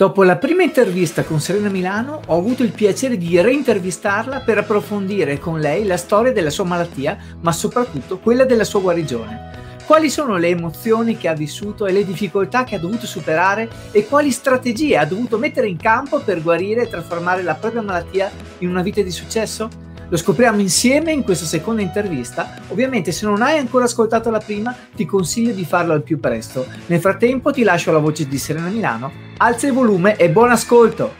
Dopo la prima intervista con Serena Milano ho avuto il piacere di reintervistarla per approfondire con lei la storia della sua malattia, ma soprattutto quella della sua guarigione. Quali sono le emozioni che ha vissuto e le difficoltà che ha dovuto superare e quali strategie ha dovuto mettere in campo per guarire e trasformare la propria malattia in una vita di successo? Lo scopriamo insieme in questa seconda intervista. Ovviamente se non hai ancora ascoltato la prima ti consiglio di farlo al più presto. Nel frattempo ti lascio la voce di Serena Milano alza il volume e buon ascolto!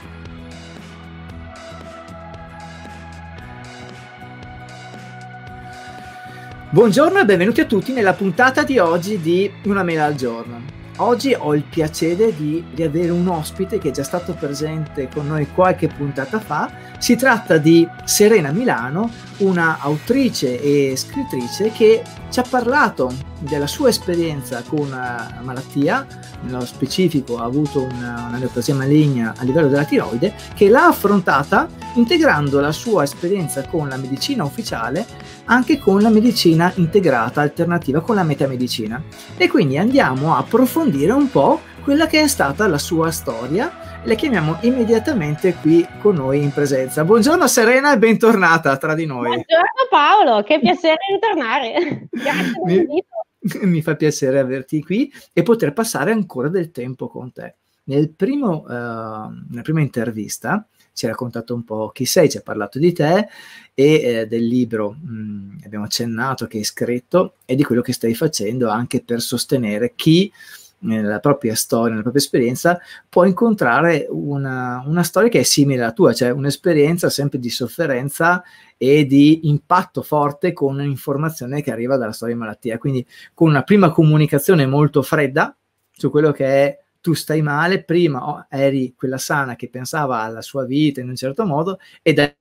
Buongiorno e benvenuti a tutti nella puntata di oggi di Una mela al giorno. Oggi ho il piacere di riavere un ospite che è già stato presente con noi qualche puntata fa. Si tratta di Serena Milano, una autrice e scrittrice che ci ha parlato della sua esperienza con una eh, malattia, nello specifico ha avuto una, una neoplasia maligna a livello della tiroide, che l'ha affrontata integrando la sua esperienza con la medicina ufficiale anche con la medicina integrata alternativa, con la metamedicina. E quindi andiamo a approfondire un po' quella che è stata la sua storia. Le chiamiamo immediatamente qui con noi in presenza. Buongiorno Serena e bentornata tra di noi. Buongiorno Paolo, che piacere ritornare. Grazie mi, mi fa piacere averti qui e poter passare ancora del tempo con te. Nel primo, eh, nella prima intervista ci ha raccontato un po' chi sei, ci ha parlato di te e eh, del libro, mh, mm, abbiamo accennato, che hai scritto e di quello che stai facendo anche per sostenere chi nella propria storia, nella propria esperienza, può incontrare una, una, storia che è simile alla tua, cioè un'esperienza sempre di sofferenza e di impatto forte con un'informazione che arriva dalla storia di malattia. Quindi con una prima comunicazione molto fredda su quello che è tu stai male, prima oh, eri quella sana che pensava alla sua vita in un certo modo e da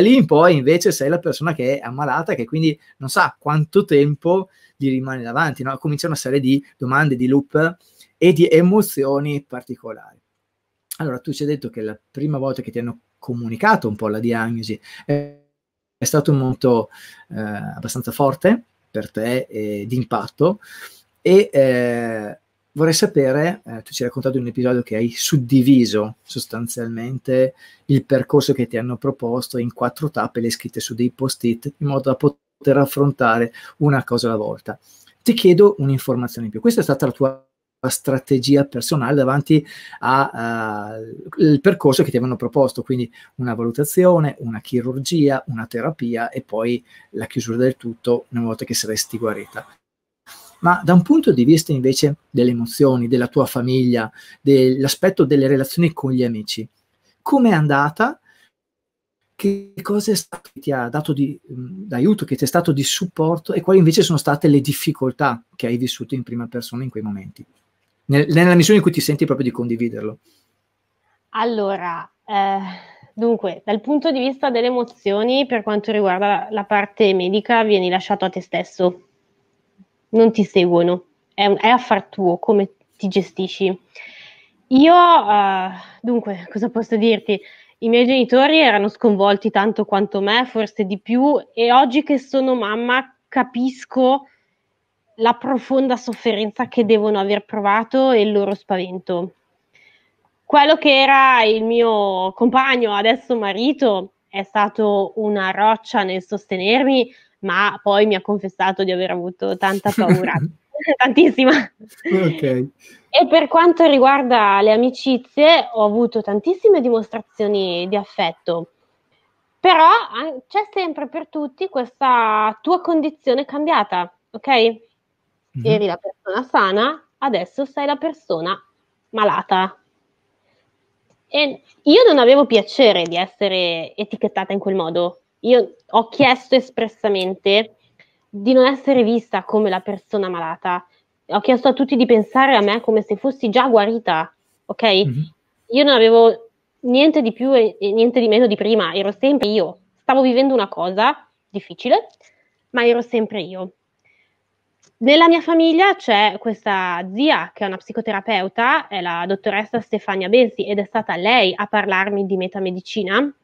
lì in poi invece sei la persona che è ammalata, che quindi non sa quanto tempo gli rimane davanti, no? comincia una serie di domande, di loop e di emozioni particolari. Allora, tu ci hai detto che la prima volta che ti hanno comunicato un po' la diagnosi è, eh, è stato molto eh, abbastanza forte per te, eh, di impatto, e eh, vorrei sapere, eh, tu ci hai raccontato in un episodio che hai suddiviso sostanzialmente il percorso che ti hanno proposto in quattro tappe, le scritte su dei post-it, in modo da poter affrontare una cosa alla volta. Ti chiedo un'informazione in più. Questa è stata la tua strategia personale davanti al eh, uh, percorso che ti avevano proposto, quindi una valutazione, una chirurgia, una terapia e poi la chiusura del tutto una volta che saresti guarita ma da un punto di vista invece delle emozioni, della tua famiglia, dell'aspetto delle relazioni con gli amici, com'è andata? Che cosa ti ha dato di, mm, aiuto, che ti è stato di supporto e quali invece sono state le difficoltà che hai vissuto in prima persona in quei momenti? Nel, nella misura in cui ti senti proprio di condividerlo. Allora, eh, Dunque, dal punto di vista delle emozioni, per quanto riguarda la, parte medica, vieni lasciato a te stesso non ti seguono, è, è affar tuo come ti gestisci. Io, uh, dunque, cosa posso dirti? I miei genitori erano sconvolti tanto quanto me, forse di più, e oggi che sono mamma capisco la profonda sofferenza che devono aver provato e il loro spavento. Quello che era il mio compagno, adesso marito, è stato una roccia nel sostenermi, ma poi mi ha confessato di aver avuto tanta paura. tantissima. Okay. E per quanto riguarda le amicizie, ho avuto tantissime dimostrazioni di affetto, però c'è sempre per tutti questa tua condizione cambiata, ok? Mm-hmm. Eri la persona sana, adesso sei la persona malata. E io non avevo piacere di essere etichettata in quel modo, io ho chiesto espressamente di non essere vista come la persona malata. Ho chiesto a tutti di pensare a me come se fossi già guarita, ok? Mm-hmm. Io non avevo niente di più e niente di meno di prima, ero sempre io. Stavo vivendo una cosa difficile, ma ero sempre io. Nella mia famiglia c'è questa zia che è una psicoterapeuta, è la dottoressa Stefania Bensi ed è stata lei a parlarmi di metamedicina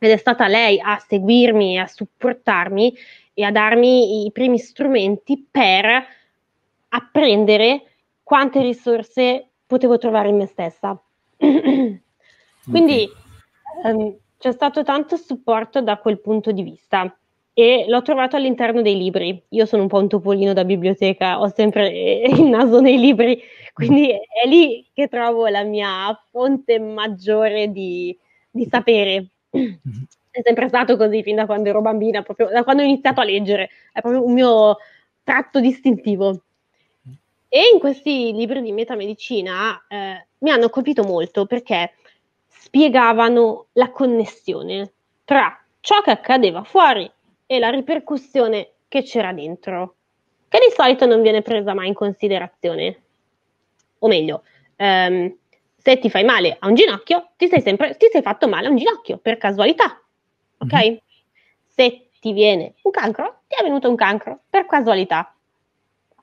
ed è stata lei a seguirmi, a supportarmi e a darmi i primi strumenti per apprendere quante risorse potevo trovare in me stessa. Quindi um, c'è stato tanto supporto da quel punto di vista e l'ho trovato all'interno dei libri. Io sono un po' un topolino da biblioteca, ho sempre eh, il naso nei libri, quindi è lì che trovo la mia fonte maggiore di, di sapere Mm-hmm. È sempre stato così fin da quando ero bambina, proprio da quando ho iniziato a leggere, è proprio un mio tratto distintivo. E in questi libri di metamedicina eh, mi hanno colpito molto perché spiegavano la connessione tra ciò che accadeva fuori e la ripercussione che c'era dentro, che di solito non viene presa mai in considerazione. O meglio, ehm, se ti fai male a un ginocchio, ti sei sempre ti sei fatto male a un ginocchio per casualità. Mhm. Ok? Mm-hmm. Se ti viene un cancro, ti è venuto un cancro per casualità.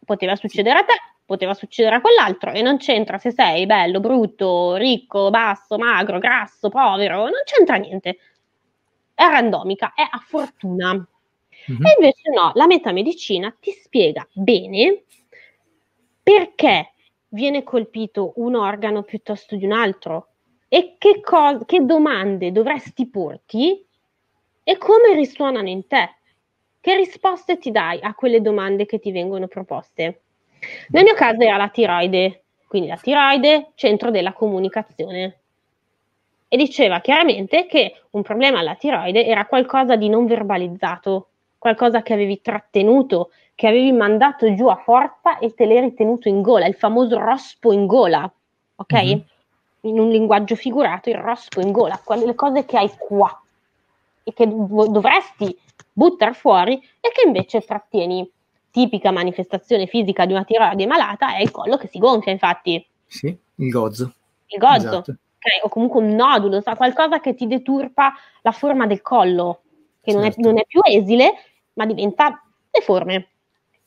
Poteva succedere a te, poteva succedere a quell'altro e non c'entra se sei bello, brutto, ricco, basso, magro, grasso, povero, non c'entra niente. È randomica, è a fortuna. Mm-hmm. E invece no, la metamedicina ti spiega bene perché viene colpito un organo piuttosto di un altro e che, co- che domande dovresti porti e come risuonano in te. Che risposte ti dai a quelle domande che ti vengono proposte? Nel mio caso era la tiroide, quindi la tiroide, centro della comunicazione. E diceva chiaramente che un problema alla tiroide era qualcosa di non verbalizzato, qualcosa che avevi trattenuto che avevi mandato giù a forza e te l'eri tenuto in gola, il famoso rospo in gola, ok? Mm-hmm. In un linguaggio figurato, il rospo in gola, quelle cose che hai qua e che dov- dovresti buttare fuori e che invece trattieni. Tipica manifestazione fisica di una tiroide malata è il collo che si gonfia, infatti. Sì, il gozzo. Il gozzo. Esatto. Okay, o comunque un nodulo, sa, qualcosa che ti deturpa la forma del collo, che certo. non, è, non è più esile, ma diventa deforme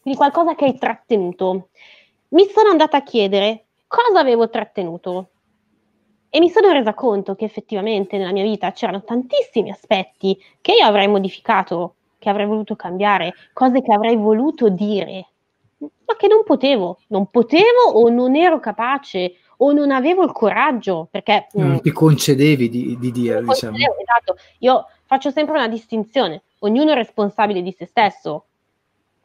di qualcosa che hai trattenuto. Mi sono andata a chiedere cosa avevo trattenuto e mi sono resa conto che effettivamente nella mia vita c'erano tantissimi aspetti che io avrei modificato, che avrei voluto cambiare, cose che avrei voluto dire, ma che non potevo, non potevo o non ero capace o non avevo il coraggio perché non mh, mm, ti concedevi di, di dire diciamo. esatto. io faccio sempre una distinzione ognuno è responsabile di se stesso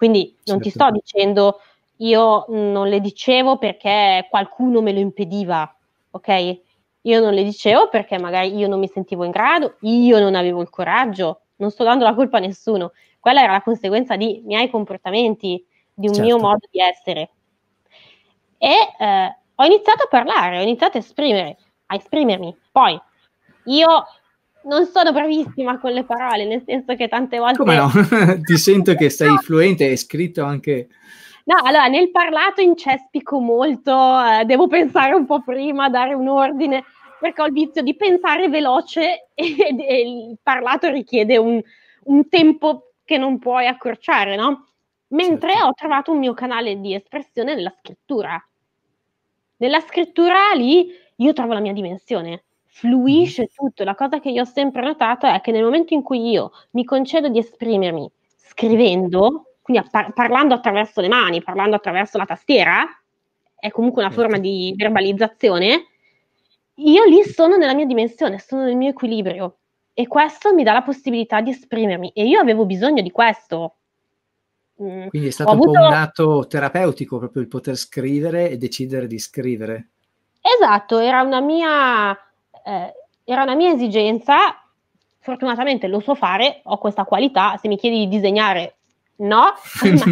quindi non certo. ti sto dicendo io non le dicevo perché qualcuno me lo impediva, ok? Io non le dicevo perché magari io non mi sentivo in grado, io non avevo il coraggio, non sto dando la colpa a nessuno. Quella era la conseguenza di miei comportamenti, di un certo. mio modo di essere. E eh, ho iniziato a parlare, ho iniziato a esprimere, a esprimermi. Poi io non sono bravissima con le parole, nel senso che tante volte... Come no? Ti sento che sei fluente, hai scritto anche... No, allora, nel parlato incespico molto, eh, devo pensare un po' prima, dare un ordine, perché ho il vizio di pensare veloce e, e il parlato richiede un, un, tempo che non puoi accorciare, no? Mentre certo. ho trovato un mio canale di espressione nella scrittura. Nella scrittura lì io trovo la mia dimensione fluisce mm-hmm. tutto. La cosa che io ho sempre notato è che nel momento in cui io mi concedo di esprimermi scrivendo, quindi par- parlando attraverso le mani, parlando attraverso la tastiera, è comunque una forma certo. di verbalizzazione, io lì sono nella mia dimensione, sono nel mio equilibrio e questo mi dà la possibilità di esprimermi e io avevo bisogno di questo. Mm. Quindi è stato avuto... un, un atto terapeutico proprio il poter scrivere e decidere di scrivere. Esatto, era una mia eh, era una mia esigenza, fortunatamente lo so fare, ho questa qualità, se mi chiedi di disegnare no,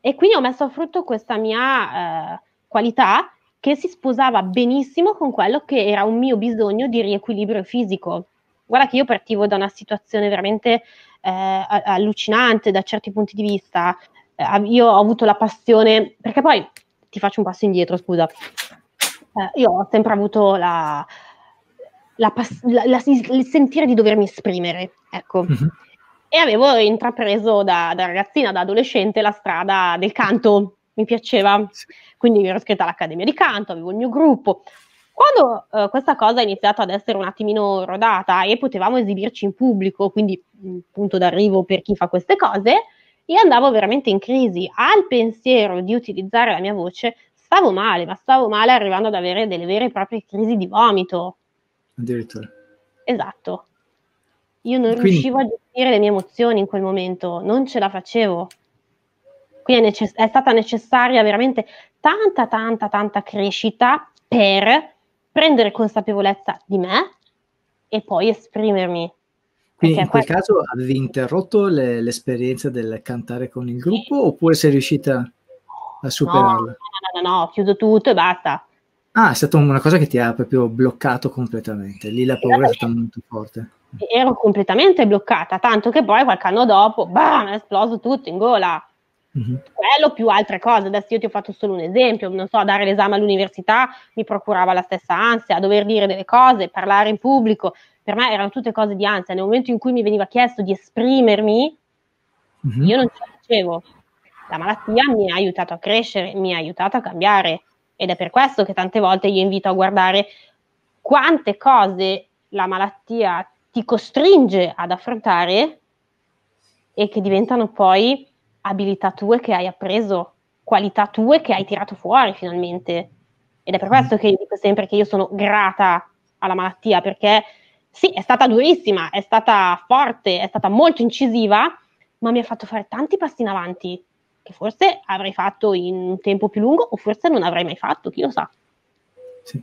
e quindi ho messo a frutto questa mia eh, qualità che si sposava benissimo con quello che era un mio bisogno di riequilibrio fisico. Guarda che io partivo da una situazione veramente eh, allucinante da certi punti di vista. Eh, io ho avuto la passione, perché poi ti faccio un passo indietro, scusa. Eh, io ho sempre avuto la, la, pass- la, la, il sentire di dovermi esprimere, ecco. Mm-hmm. E avevo intrapreso da, da, ragazzina, da adolescente, la strada del canto, mi piaceva. Sì. Quindi ero iscritta all'Accademia di Canto, avevo il mio gruppo. Quando eh, questa cosa è iniziata ad essere un attimino rodata e potevamo esibirci in pubblico, quindi mm, punto d'arrivo per chi fa queste cose, io andavo veramente in crisi. Al pensiero di utilizzare la mia voce stavo male, ma stavo male arrivando ad avere delle vere e proprie crisi di vomito. Addirittura. Esatto. Io non Quindi... riuscivo a gestire le mie emozioni in quel momento, non ce la facevo. Quindi è, necess- è stata necessaria veramente tanta, tanta, tanta crescita per prendere consapevolezza di me e poi esprimermi. Quindi in quel caso avevi interrotto le, l'esperienza del cantare con il gruppo oppure sei riuscita a superarla? No, no, no, no, ho chiuso tutto e basta. Ah, è stata una cosa che ti ha proprio bloccato completamente. Lì la paura è stata molto forte. Ero completamente bloccata, tanto che poi qualche anno dopo, bam, è esploso tutto in gola. Mm-hmm. Quello più altre cose. Adesso io ti ho fatto solo un esempio. Non so, dare l'esame all'università mi procurava la stessa ansia, dover dire delle cose, parlare in pubblico. Per me erano tutte cose di ansia. Nel momento in cui mi veniva chiesto di esprimermi, mm-hmm. io non ce la facevo la malattia mi ha aiutato a crescere, mi ha aiutato a cambiare ed è per questo che tante volte io invito a guardare quante cose la malattia ti costringe ad affrontare e che diventano poi abilità tue che hai appreso, qualità tue che hai tirato fuori finalmente. Ed è per questo che dico sempre che io sono grata alla malattia perché sì, è stata durissima, è stata forte, è stata molto incisiva, ma mi ha fatto fare tanti passi in avanti che forse avrei fatto in un tempo più lungo o forse non avrei mai fatto, chi lo sa. Sì.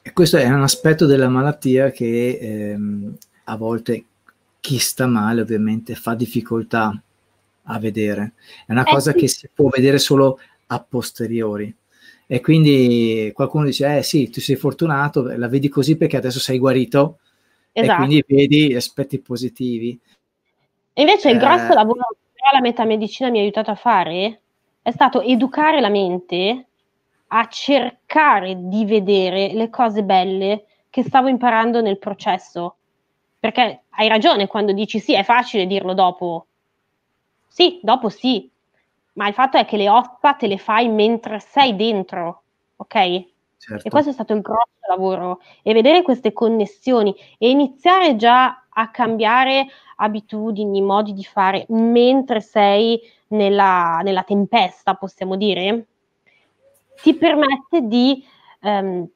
E questo è un aspetto della malattia che ehm, a volte chi sta male ovviamente fa difficoltà a vedere. È una eh cosa sì. che si può vedere solo a posteriori. E quindi qualcuno dice, eh sì, tu sei fortunato, la vedi così perché adesso sei guarito esatto. e quindi esatto. vedi gli aspetti positivi. E invece il grosso eh. lavoro che la metamedicina mi ha aiutato a fare è stato educare la mente a cercare di vedere le cose belle che stavo imparando nel processo. Perché hai ragione quando dici sì, è facile dirlo dopo. Sì, dopo sì, ma il fatto è che le ossa te le fai mentre sei dentro, ok? Certo. E questo è stato il grosso lavoro. E vedere queste connessioni e iniziare già a cambiare abitudini, modi di fare mentre sei nella, nella tempesta, possiamo dire, ti permette di, ehm,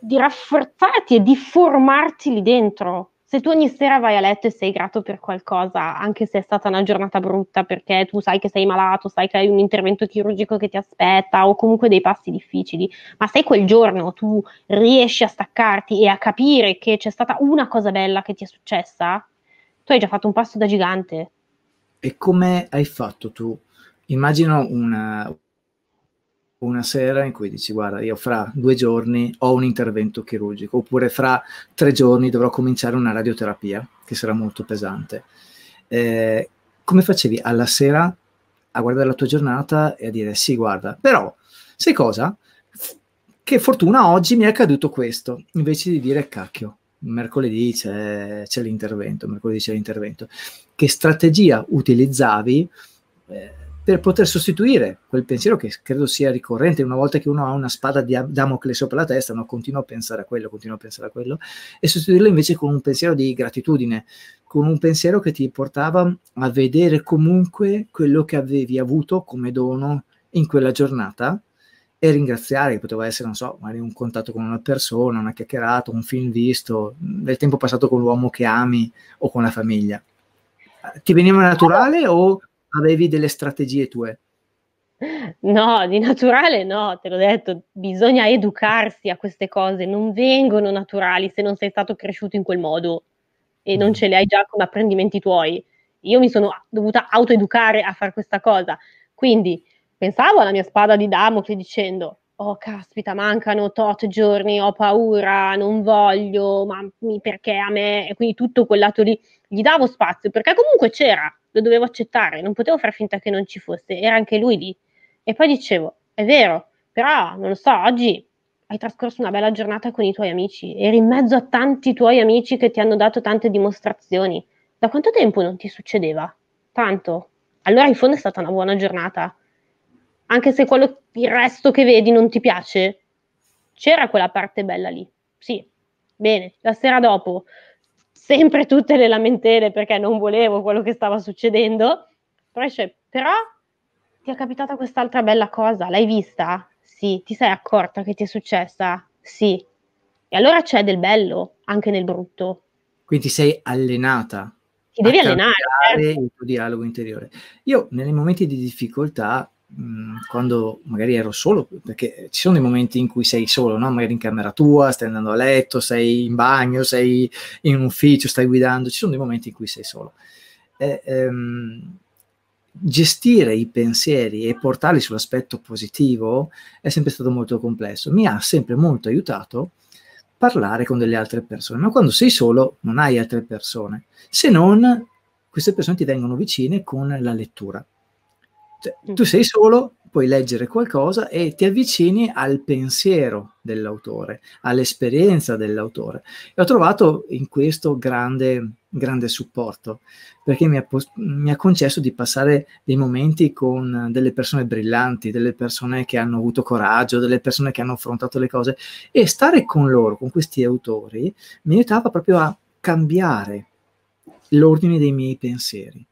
di rafforzarti e di formarti lì dentro. Se tu ogni sera vai a letto e sei grato per qualcosa, anche se è stata una giornata brutta perché tu sai che sei malato, sai che hai un intervento chirurgico che ti aspetta o comunque dei passi difficili, ma se quel giorno tu riesci a staccarti e a capire che c'è stata una cosa bella che ti è successa, tu hai già fatto un passo da gigante. E come hai fatto tu? Immagino una, una sera in cui dici guarda io fra due giorni ho un intervento chirurgico oppure fra tre giorni dovrò cominciare una radioterapia che sarà molto pesante. Eh, come facevi alla sera a guardare la tua giornata e a dire sì guarda però sai cosa? Che fortuna oggi mi è accaduto questo invece di dire cacchio mercoledì c'è, c'è l'intervento, mercoledì c'è l'intervento. Che strategia utilizzavi eh, per poter sostituire quel pensiero che credo sia ricorrente una volta che uno ha una spada di Damocle sopra la testa, no? continua a pensare a quello, continua a pensare a quello, e sostituirlo invece con un pensiero di gratitudine, con un pensiero che ti portava a vedere comunque quello che avevi avuto come dono in quella giornata e ringraziare, che poteva essere, non so, magari un contatto con una persona, una chiacchierata, un film visto, del tempo passato con l'uomo che ami o con la famiglia. Eh, ti veniva naturale o avevi delle strategie tue? No, di naturale no, te l'ho detto, bisogna educarsi a queste cose, non vengono naturali se non sei stato cresciuto in quel modo e non mm. ce le hai già come apprendimenti tuoi. Io mi sono dovuta autoeducare a fare questa cosa, quindi pensavo alla mia spada di Damocle dicendo oh caspita, mancano tot giorni, ho paura, non voglio, ma perché a me? E quindi tutto quel lato lì gli davo spazio, perché comunque c'era, lo dovevo accettare, non potevo far finta che non ci fosse, era anche lui lì. E poi dicevo, è vero, però non lo so, oggi hai trascorso una bella giornata con i tuoi amici, eri in mezzo a tanti tuoi amici che ti hanno dato tante dimostrazioni. Da quanto tempo non ti succedeva? Tanto. Allora in fondo è stata una buona giornata anche se quello, il resto che vedi non ti piace, c'era quella parte bella lì. Sì, bene, la sera dopo, sempre tutte le lamentele perché non volevo quello che stava succedendo, però, dice, però ti è capitata quest'altra bella cosa, l'hai vista? Sì, ti sei accorta che ti è successa? Sì. E allora c'è del bello anche nel brutto. Quindi sei allenata. Ti devi allenare. Certo. Il tuo dialogo interiore. Io, nei momenti di difficoltà, quando magari ero solo, perché ci sono dei momenti in cui sei solo, no? magari in camera tua, stai andando a letto, sei in bagno, sei in un ufficio, stai guidando, ci sono dei momenti in cui sei solo. E, ehm, gestire i pensieri e portarli sull'aspetto positivo è sempre stato molto complesso. Mi ha sempre molto aiutato parlare con delle altre persone, ma quando sei solo non hai altre persone, se non queste persone ti vengono vicine con la lettura. Cioè, mm. tu sei solo, puoi leggere qualcosa e ti avvicini al pensiero dell'autore, all'esperienza dell'autore. E ho trovato in questo grande, grande supporto, perché mi ha, mi ha, concesso di passare dei momenti con delle persone brillanti, delle persone che hanno avuto coraggio, delle persone che hanno affrontato le cose e stare con loro, con questi autori, mi aiutava proprio a cambiare l'ordine dei miei pensieri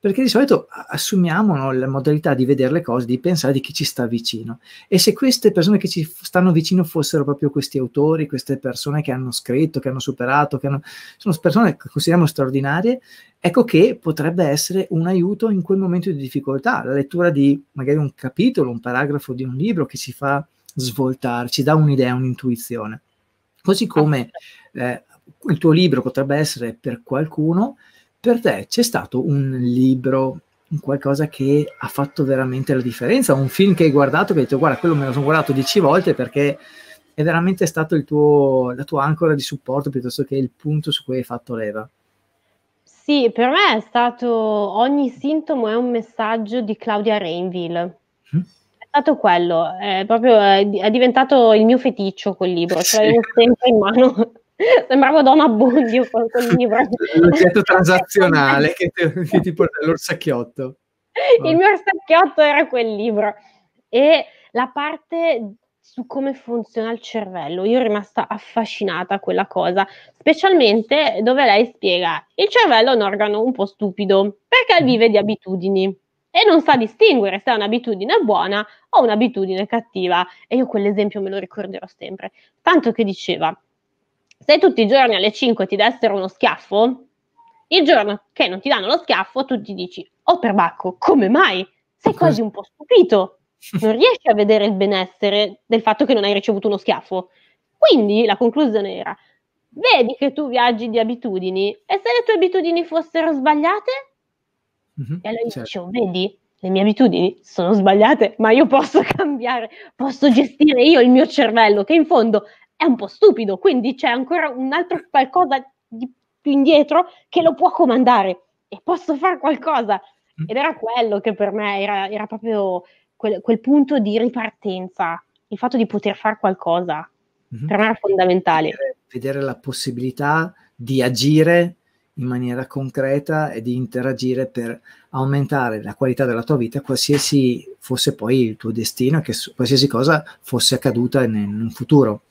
perché di solito assumiamo no, la modalità di vedere le cose, di pensare di chi ci sta vicino. E se queste persone che ci stanno vicino fossero proprio questi autori, queste persone che hanno scritto, che hanno superato, che hanno, sono persone che consideriamo straordinarie, ecco che potrebbe essere un aiuto in quel momento di difficoltà. La lettura di magari un capitolo, un paragrafo di un libro che ci fa svoltare, ci dà un'idea, un'intuizione. Così come eh, il tuo libro potrebbe essere per qualcuno per te c'è stato un libro, qualcosa che ha fatto veramente la differenza, un film che hai guardato che hai detto guarda quello me lo sono guardato dieci volte perché è veramente stato il tuo, la tua ancora di supporto piuttosto che il punto su cui hai fatto leva. Sì, per me è stato ogni sintomo è un messaggio di Claudia Rainville. Mm. È stato quello, è, proprio, è, è diventato il mio feticcio quel libro, sì. ce sempre in mano Sembrava Don Abbondio con quel libro. L'oggetto transazionale che, ti, ti porta l'orsacchiotto. Il mio orsacchiotto era quel libro. E la parte su come funziona il cervello. Io ero rimasta affascinata a quella cosa, specialmente dove lei spiega il cervello è un organo un po' stupido perché mm. vive di abitudini e non sa distinguere se è un'abitudine buona o un'abitudine cattiva. E io quell'esempio me lo ricorderò sempre. Tanto che diceva, se tutti i giorni alle 5 ti dessero uno schiaffo, il giorno che non ti danno lo schiaffo, tu ti dici, oh perbacco, come mai? Sei quasi un po' stupito, non riesci a vedere il benessere del fatto che non hai ricevuto uno schiaffo. Quindi la conclusione era, vedi che tu viaggi di abitudini e se le tue abitudini fossero sbagliate? Mm-hmm, e allora certo. dicevo, vedi, le mie abitudini sono sbagliate, ma io posso cambiare, posso gestire io il mio cervello, che in fondo è un po' stupido, quindi c'è ancora un altro qualcosa di più indietro che lo può comandare e posso fare qualcosa. Mm. Ed era quello che per me era, era proprio quel, quel, punto di ripartenza, il fatto di poter fare qualcosa, mm-hmm. per me era fondamentale. Vedere, la possibilità di agire in maniera concreta e di interagire per aumentare la qualità della tua vita, qualsiasi fosse poi il tuo destino, che qualsiasi cosa fosse accaduta in un futuro.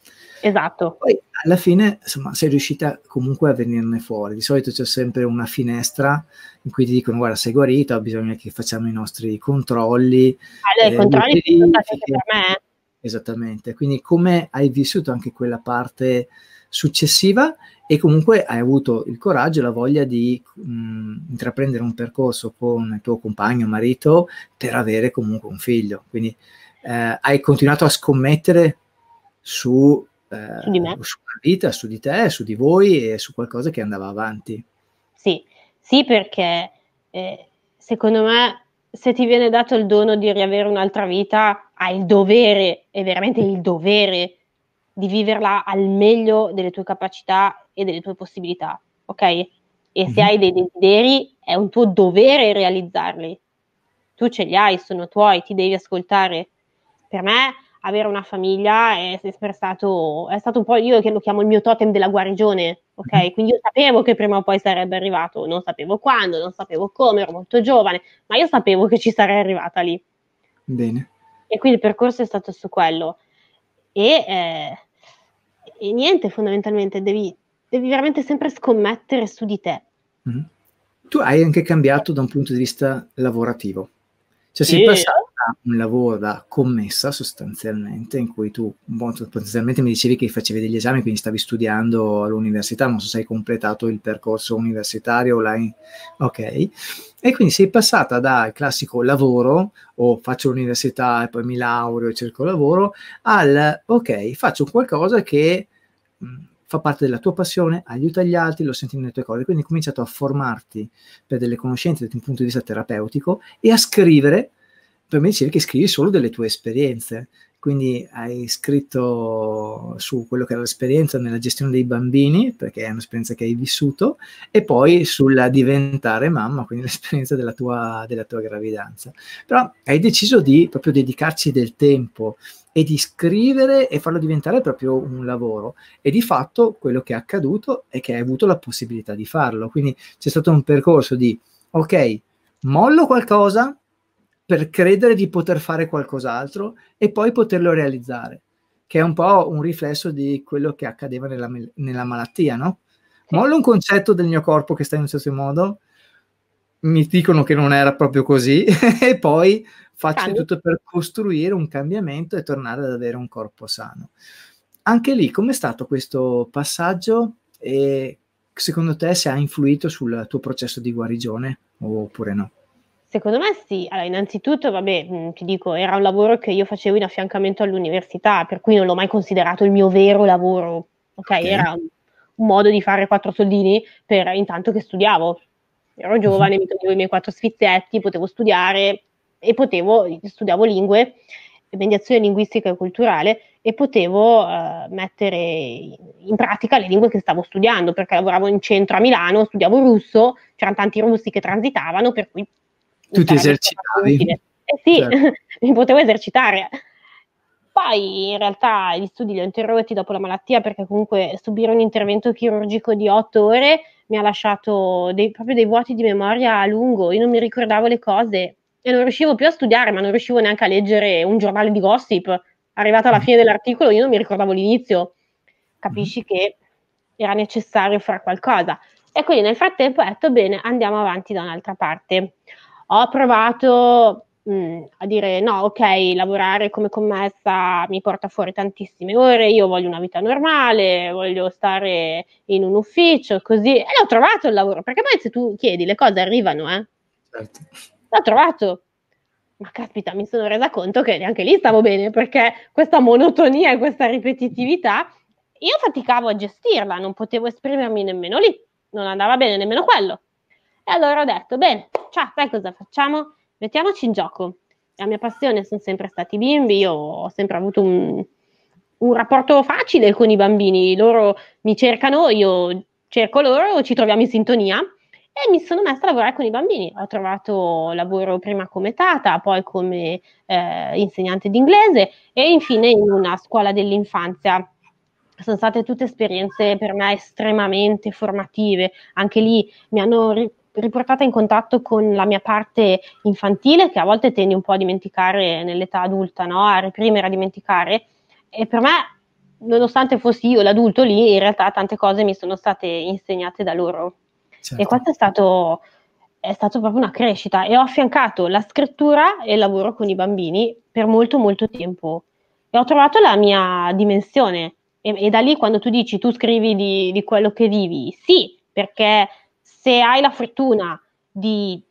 Esatto. Poi alla fine, insomma, sei riuscita comunque a venirne fuori. Di solito c'è sempre una finestra in cui ti dicono guarda, sei guarito, bisogna che facciamo i nostri controlli. Allora, ah, eh, i controlli sono stati anche per me. Eh. Esattamente. Quindi come hai vissuto anche quella parte successiva e comunque hai avuto il coraggio e la voglia di mh, mm, intraprendere un percorso con il tuo compagno, marito, per avere comunque un figlio. Quindi eh, hai continuato a scommettere su eh, su di me. sulla vita, su di te, su di voi e su qualcosa che andava avanti. Sì, sì perché eh, secondo me se ti viene dato il dono di riavere un'altra vita, hai il dovere, è veramente il dovere di viverla al meglio delle tue capacità e delle tue possibilità, ok? E mm-hmm. se mhm. hai dei desideri, è un tuo dovere realizzarli. Tu ce li hai, sono tuoi, ti devi ascoltare. Per me avere una famiglia è sempre stato, è stato un po', io che lo chiamo il mio totem della guarigione, ok? Mm-hmm. Quindi io sapevo che prima o poi sarebbe arrivato, non sapevo quando, non sapevo come, ero molto giovane, ma io sapevo che ci sarei arrivata lì. Bene. E quindi il percorso è stato su quello. E, eh, e niente, fondamentalmente, devi, devi, veramente sempre scommettere su di te. Mm-hmm. Tu hai anche cambiato da un punto di vista lavorativo. Cioè sì. si è passato da un lavoro da commessa sostanzialmente, in cui tu bon, sostanzialmente mi dicevi che facevi degli esami, quindi stavi studiando all'università, non so se hai completato il percorso universitario, online. ok. E quindi sei passata dal classico lavoro, o faccio l'università e poi mi laureo e cerco lavoro, al ok, faccio qualcosa che fa parte della tua passione, aiuta gli altri, lo senti nelle tue cose, quindi hai cominciato a formarti per delle conoscenze da un punto di vista terapeutico e a scrivere, per me dicevi che scrivi solo delle tue esperienze, quindi hai scritto su quello che era l'esperienza nella gestione dei bambini, perché è un'esperienza che hai vissuto, e poi sulla diventare mamma, quindi l'esperienza della tua, della tua gravidanza. Però hai deciso di proprio dedicarci del tempo e di scrivere e farlo diventare proprio un lavoro. E di fatto quello che è accaduto è che hai avuto la possibilità di farlo. Quindi c'è stato un percorso di, ok, mollo qualcosa, per credere di poter fare qualcos'altro e poi poterlo realizzare, che è un po' un riflesso di quello che accadeva nella, nella malattia, no? Mollo un concetto del mio corpo che sta in un certo modo, mi dicono che non era proprio così e poi faccio Cambio. tutto per costruire un cambiamento e tornare ad avere un corpo sano. Anche lì, com'è stato questo passaggio e secondo te se ha influito sul tuo processo di guarigione oppure no? Secondo me sì, allora innanzitutto, vabbè, mm, ti dico, era un lavoro che io facevo in affiancamento all'università, per cui non l'ho mai considerato il mio vero lavoro, ok? Era un, modo di fare quattro soldini per intanto che studiavo. Ero mhm. giovane, mi toglievo i miei quattro sfizzetti, potevo studiare e potevo, studiavo lingue, mediazione linguistica e culturale e potevo eh, mettere in pratica le lingue che stavo studiando, perché lavoravo in centro a Milano, studiavo russo, c'erano tanti russi che transitavano, per cui tu ti esercitavi? Eh sì, certo. mi potevo esercitare. Poi in realtà gli studi li ho interrotti dopo la malattia perché comunque subire un intervento chirurgico di otto ore mi ha lasciato dei, proprio dei vuoti di memoria a lungo, io non mi ricordavo le cose e non riuscivo più a studiare, ma non riuscivo neanche a leggere un giornale di gossip. Arrivata alla fine dell'articolo io non mi ricordavo l'inizio. Capisci che era necessario fare qualcosa. E quindi nel frattempo ho detto bene, andiamo avanti da un'altra parte. Ho provato mh, mm, a dire no, ok, lavorare come commessa mi porta fuori tantissime ore, io voglio una vita normale, voglio stare in un ufficio, così. E ho trovato il lavoro, perché poi se tu chiedi le cose arrivano, eh. Certo. L'ho trovato ma caspita, mi sono resa conto che neanche lì stavo bene perché questa monotonia e questa ripetitività io faticavo a gestirla, non potevo esprimermi nemmeno lì, non andava bene nemmeno quello. E allora ho detto, bene, ciao, sai cosa facciamo? Mettiamoci in gioco. La mia passione sono sempre stati i bimbi, io ho sempre avuto un, un rapporto facile con i bambini, loro mi cercano, io cerco loro, ci troviamo in sintonia e mi sono messa a lavorare con i bambini. Ho trovato lavoro prima come tata, poi come eh, insegnante d'inglese e infine in una scuola dell'infanzia. Sono state tutte esperienze per me estremamente formative, anche lì mi hanno riportata in contatto con la mia parte infantile che a volte tendi un po' a dimenticare nell'età adulta, no? a reprimere, a dimenticare. E per me, nonostante fossi io l'adulto lì, in realtà tante cose mi sono state insegnate da loro. Certo. E questo è stato, è stato proprio una crescita e ho affiancato la scrittura e il lavoro con i bambini per molto molto tempo e ho trovato la mia dimensione e, e da lì quando tu dici tu scrivi di, di quello che vivi, sì, perché se hai la fortuna di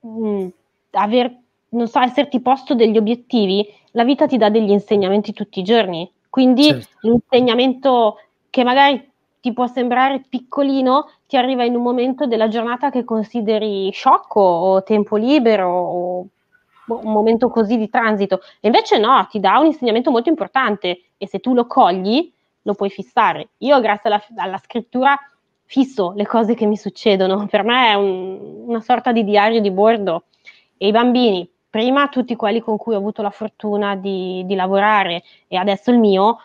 mh, mm, aver, non so, esserti posto degli obiettivi, la vita ti dà degli insegnamenti tutti i giorni. Quindi certo. l'insegnamento che magari ti può sembrare piccolino, ti arriva in un momento della giornata che consideri sciocco o tempo libero o boh, un momento così di transito. E invece no, ti dà un insegnamento molto importante e se tu lo cogli lo puoi fissare. Io grazie alla, alla scrittura fisso le cose che mi succedono. Per me è un, una sorta di diario di bordo. E i bambini, prima tutti quelli con cui ho avuto la fortuna di, di lavorare e adesso il mio,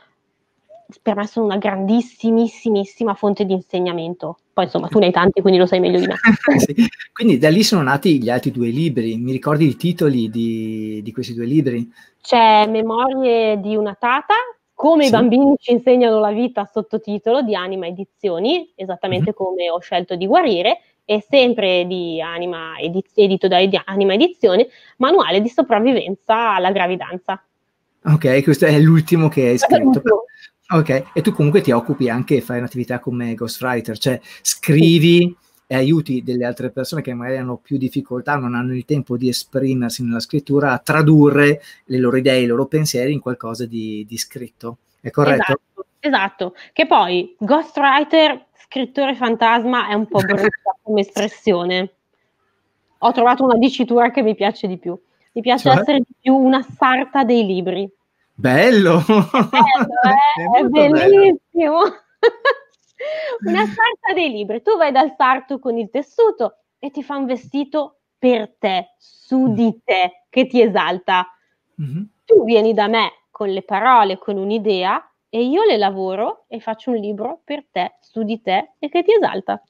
per me sono una grandissimissima fonte di insegnamento. Poi insomma tu ne hai tanti, quindi lo sai meglio di me. sì. Quindi da lì sono nati gli altri due libri. Mi ricordi i titoli di, di questi due libri? C'è Memorie di una tata, come sì. i bambini ci insegnano la vita sottotitolo di Anima Edizioni, esattamente mhm. come ho scelto di guarire, e sempre di Anima Ediz- edito da ed- Anima Edizione, manuale di sopravvivenza alla gravidanza. Ok, questo è l'ultimo che hai scritto. Ok, e tu comunque ti occupi anche, fai un'attività come ghostwriter, cioè scrivi e aiuti delle altre persone che magari hanno più difficoltà, non hanno il tempo di esprimersi nella scrittura, a tradurre le loro idee, i loro pensieri in qualcosa di, di scritto. È corretto? Esatto, esatto, che poi ghostwriter, scrittore fantasma è un po' brutta come espressione. Ho trovato una dicitura che mi piace di più. Mi piace cioè? essere di più una sarta dei libri. Bello! È, bello, eh? è, è bellissimo! Bello. Una sarta dei libri. Tu vai dal sarto con il tessuto e ti fa un vestito per te, su mm. di te, che ti esalta. Mm-hmm. Tu vieni da me con le parole, con un'idea e io le lavoro e faccio un libro per te, su di te e che ti esalta.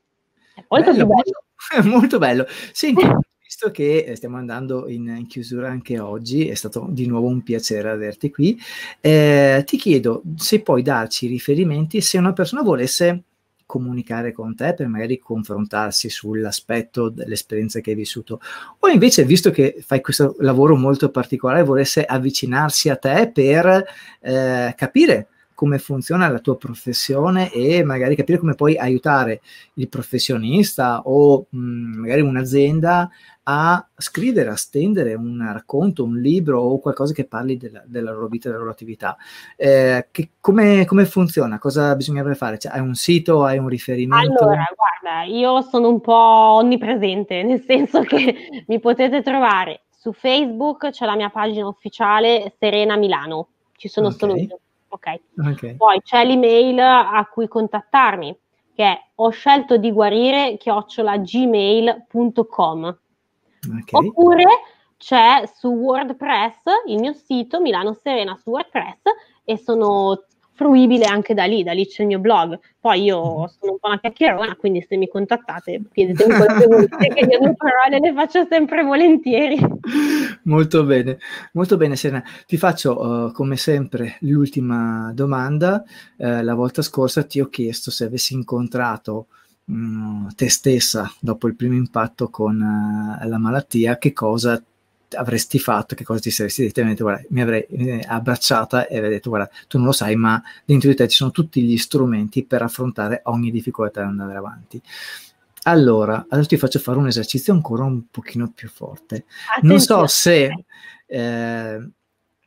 È molto bello, bello. È molto bello. Senti, visto che eh, stiamo andando in, in, chiusura anche oggi, è stato di nuovo un piacere averti qui, eh, ti chiedo se puoi darci riferimenti se una persona volesse comunicare con te per magari confrontarsi sull'aspetto dell'esperienza che hai vissuto o invece visto che fai questo lavoro molto particolare volesse avvicinarsi a te per eh, capire come funziona la tua professione e magari capire come puoi aiutare il professionista o mh, mm, magari un'azienda a scrivere, a stendere un racconto, un libro o qualcosa che parli della, della loro vita, della loro attività. Eh, che, come, funziona? Cosa bisognerebbe fare? Cioè, hai un sito, hai un riferimento? Allora, guarda, io sono un po' onnipresente, nel senso che mi potete trovare su Facebook, c'è la mia pagina ufficiale Serena Milano, ci sono okay. solo io. Okay. ok. Poi c'è l'email a cui contattarmi, che è ho scelto di guarire chiocciola gmail.com Okay. Oppure c'è su WordPress il mio sito Milano Serena su WordPress e sono fruibile anche da lì, da lì c'è il mio blog. Poi io sono un po' una chiacchierona, quindi se mi contattate chiedetemi quello che volete, che io le parole le faccio sempre volentieri. Molto bene, molto bene Serena. Ti faccio uh, come sempre l'ultima domanda. Uh, la volta scorsa ti ho chiesto se avessi incontrato mh, mm, te stessa dopo il primo impatto con uh, la malattia, che cosa avresti fatto, che cosa ti saresti detto, detto guarda, mi avrei eh, abbracciata e avrei detto guarda, tu non lo sai, ma dentro di te ci sono tutti gli strumenti per affrontare ogni difficoltà e andare avanti. Allora, adesso ti faccio fare un esercizio ancora un pochino più forte. Attenzione. Non so se eh,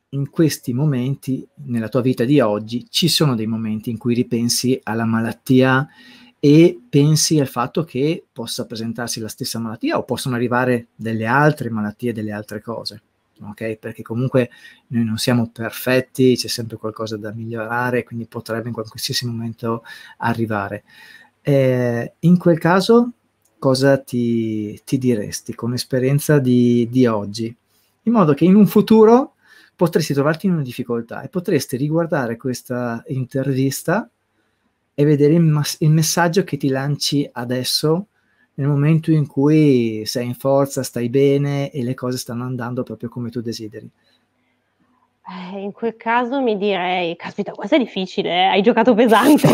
in questi momenti, nella tua vita di oggi, ci sono dei momenti in cui ripensi alla malattia e pensi al fatto che possa presentarsi la stessa malattia o possono arrivare delle altre malattie, delle altre cose. ok? Perché comunque noi non siamo perfetti, c'è sempre qualcosa da migliorare, quindi potrebbe in qualsiasi momento arrivare. Eh, in quel caso, cosa ti, ti diresti con l'esperienza di, di oggi? In modo che in un futuro potresti trovarti in una difficoltà e potresti riguardare questa intervista e vedere il, mas- il messaggio che ti lanci adesso nel momento in cui sei in forza, stai bene e le cose stanno andando proprio come tu desideri. Eh, in quel caso mi direi, caspita, questo è difficile, eh? hai giocato pesante.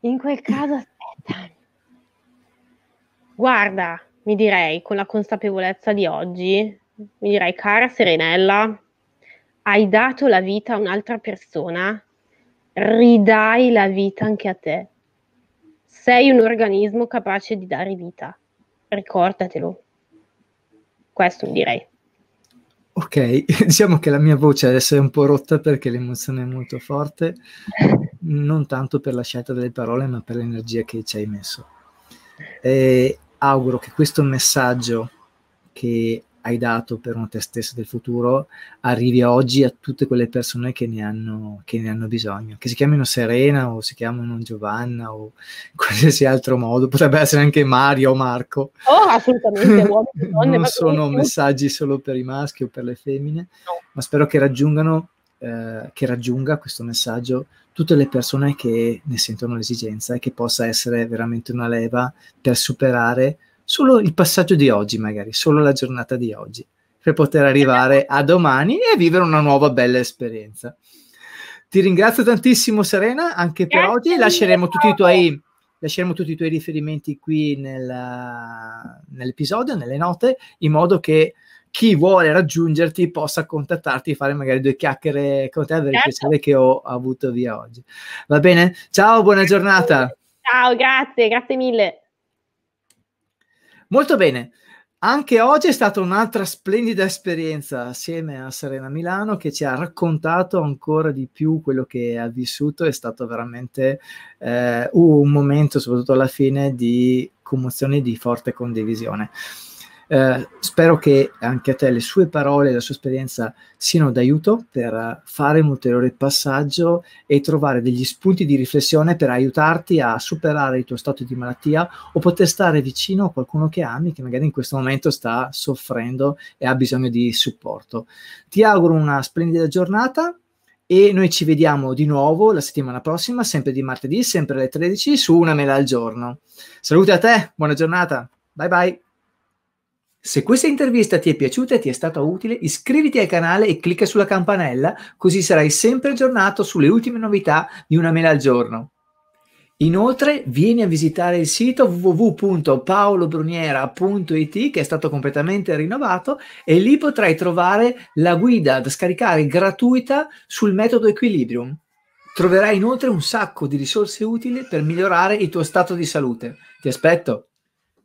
in quel caso, aspetta. Guarda, mi direi, con la consapevolezza di oggi, mi direi, cara Serenella, hai dato la vita a un'altra persona ridai la vita anche a te. Sei un organismo capace di dare vita. Ricordatelo. Questo direi. Ok, diciamo che la mia voce adesso è un po' rotta perché l'emozione è molto forte, non tanto per la scelta delle parole, ma per l'energia che ci hai messo. E auguro che questo messaggio che hai dato per una te stessa del futuro arrivi oggi a tutte quelle persone che ne hanno, che ne hanno bisogno, che si chiamino Serena o si chiamano Giovanna o qualsiasi altro modo, potrebbe essere anche Mario o Marco. Oh, assolutamente, non sono messaggi solo per i maschi o per le femmine, no. ma spero che raggiungano eh, che raggiunga questo messaggio tutte le persone che ne sentono l'esigenza e che possa essere veramente una leva per superare solo il passaggio di oggi, magari solo la giornata di oggi, per poter arrivare a domani e vivere una nuova bella esperienza. Ti ringrazio tantissimo Serena anche per Grazie oggi, lasceremo tutti i tuoi lasceremo tutti i tuoi riferimenti qui nel, nell'episodio, nelle note, in modo che chi vuole raggiungerti possa contattarti, e fare magari due chiacchiere con te, per il certo. piacere che ho avuto via oggi. Va bene? Ciao, buona giornata. Ciao, grazie, grazie mille. Molto bene. Anche oggi è stata un'altra splendida esperienza assieme a Serena Milano che ci ha raccontato ancora di più quello che ha vissuto. È stato veramente eh, un momento, soprattutto alla fine, di commozione e di forte condivisione. Eh, spero che anche a te le sue parole e la sua esperienza siano d'aiuto per eh, fare un ulteriore passaggio e trovare degli spunti di riflessione per aiutarti a superare il tuo stato di malattia o poter stare vicino a qualcuno che ami che magari in questo momento sta soffrendo e ha bisogno di supporto. Ti auguro una splendida giornata e noi ci vediamo di nuovo la settimana prossima, sempre di martedì, sempre alle 13 su una mela al giorno. Salute a te, buona giornata. Bye bye. Se questa intervista ti è piaciuta e ti è stata utile, iscriviti al canale e clicca sulla campanella, così sarai sempre aggiornato sulle ultime novità di Una Mela al Giorno. Inoltre, vieni a visitare il sito www.paolobruniera.it che è stato completamente rinnovato e lì potrai trovare la guida da scaricare gratuita sul metodo Equilibrium. Troverai inoltre un sacco di risorse utili per migliorare il tuo stato di salute. Ti aspetto!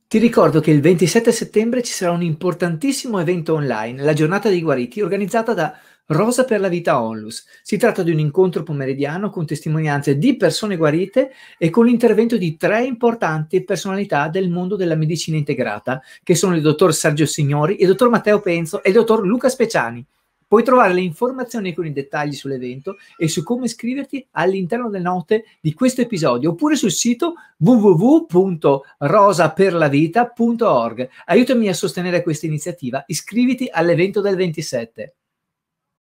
Ti ricordo che il 27 settembre ci sarà un importantissimo evento online, la giornata dei guariti, organizzata da Rosa per la Vita Onlus. Si tratta di un incontro pomeridiano con testimonianze di persone guarite e con l'intervento di tre importanti personalità del mondo della medicina integrata, che sono il dottor Sergio Signori, il dottor Matteo Penzo e il dottor Luca Speciani. Puoi trovare le informazioni con i dettagli sull'evento e su come iscriverti all'interno delle note di questo episodio oppure sul sito www.rosaperlavita.org. Aiutami a sostenere questa iniziativa, iscriviti all'evento del 27.